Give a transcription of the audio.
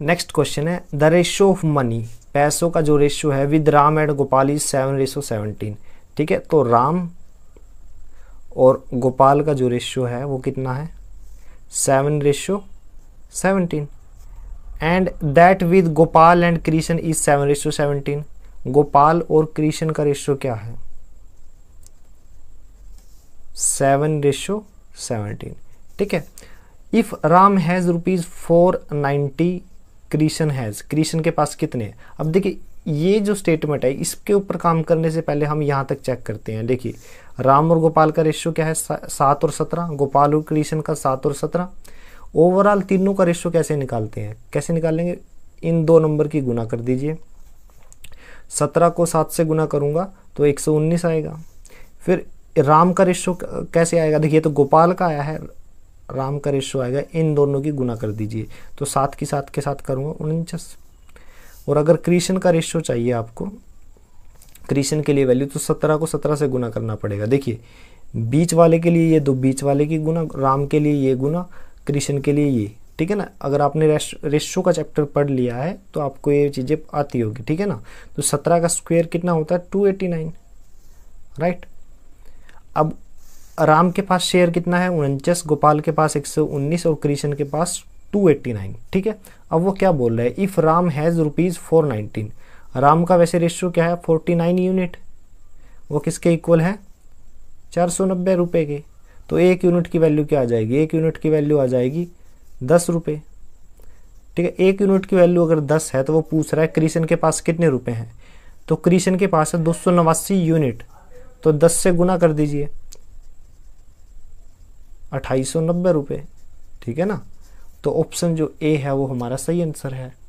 next question है the ratio of money पैसों का जो रेशो है with Ram and Gopal is seven ratio seventeen ठीक है तो राम और गोपाल का जो रेशो है वो कितना है seven ratio seventeen and that with Gopal and Krishna is seven ratio seventeen Gopal और कृष्ण का रेशो क्या है सेवन रेशो सेवनटीन ठीक है if Ram has rupees four ninety Krishan has Krishan के पास कितने अब देखिए ये जो स्टेटमेंट है इसके ऊपर काम करने से पहले हम यहाँ तक चेक करते हैं देखिए राम और गोपाल का रेशो क्या है सा, सात और सत्रह गोपाल और क्रिशन का सात और सत्रह ओवरऑल तीनों का रेशो कैसे निकालते हैं कैसे निकालेंगे इन दो नंबर की गुना कर दीजिए सत्रह को सात से गुना करूँगा तो एक सौ उन्नीस आएगा फिर राम का रेशो कैसे आएगा देखिए तो गोपाल का आया है राम का रेशो आएगा इन दोनों की गुना कर दीजिए तो सात की सात के साथ करूँगा उनचास और अगर क्रीशन का रेशो चाहिए आपको क्रीशन के लिए वैल्यू तो सत्रह को सत्रह से गुना करना पड़ेगा देखिए बीच वाले के लिए ये दो बीच वाले की गुना राम के लिए ये गुना क्रिशन के लिए ये ठीक है ना अगर आपने रेशो का चैप्टर पढ़ लिया है तो आपको ये चीज़ें आती होगी ठीक है ना तो सत्रह का स्क्वेयर कितना होता है टू एटी नाइन राइट अब राम के पास शेयर कितना है उनचास गोपाल के पास 119 और कृष्ण के पास 289 ठीक है अब वो क्या बोल रहे हैं if Ram has rupees four Ram का वैसे रेशियो क्या है 49 यूनिट वो किसके इक्वल है चार सौ नब्बे रुपये के तो एक यूनिट की वैल्यू क्या आ जाएगी एक यूनिट की वैल्यू आ जाएगी दस रुपये ठीक है एक यूनिट की वैल्यू अगर दस है तो वो पूछ रहा है कृष्ण के पास कितने रुपये हैं तो कृष्ण के पास है दो यूनिट तो दस से गुना कर दीजिए अट्ठाईस सौ नब्बे रुपये ठीक है ना तो ऑप्शन जो ए है वो हमारा सही आंसर है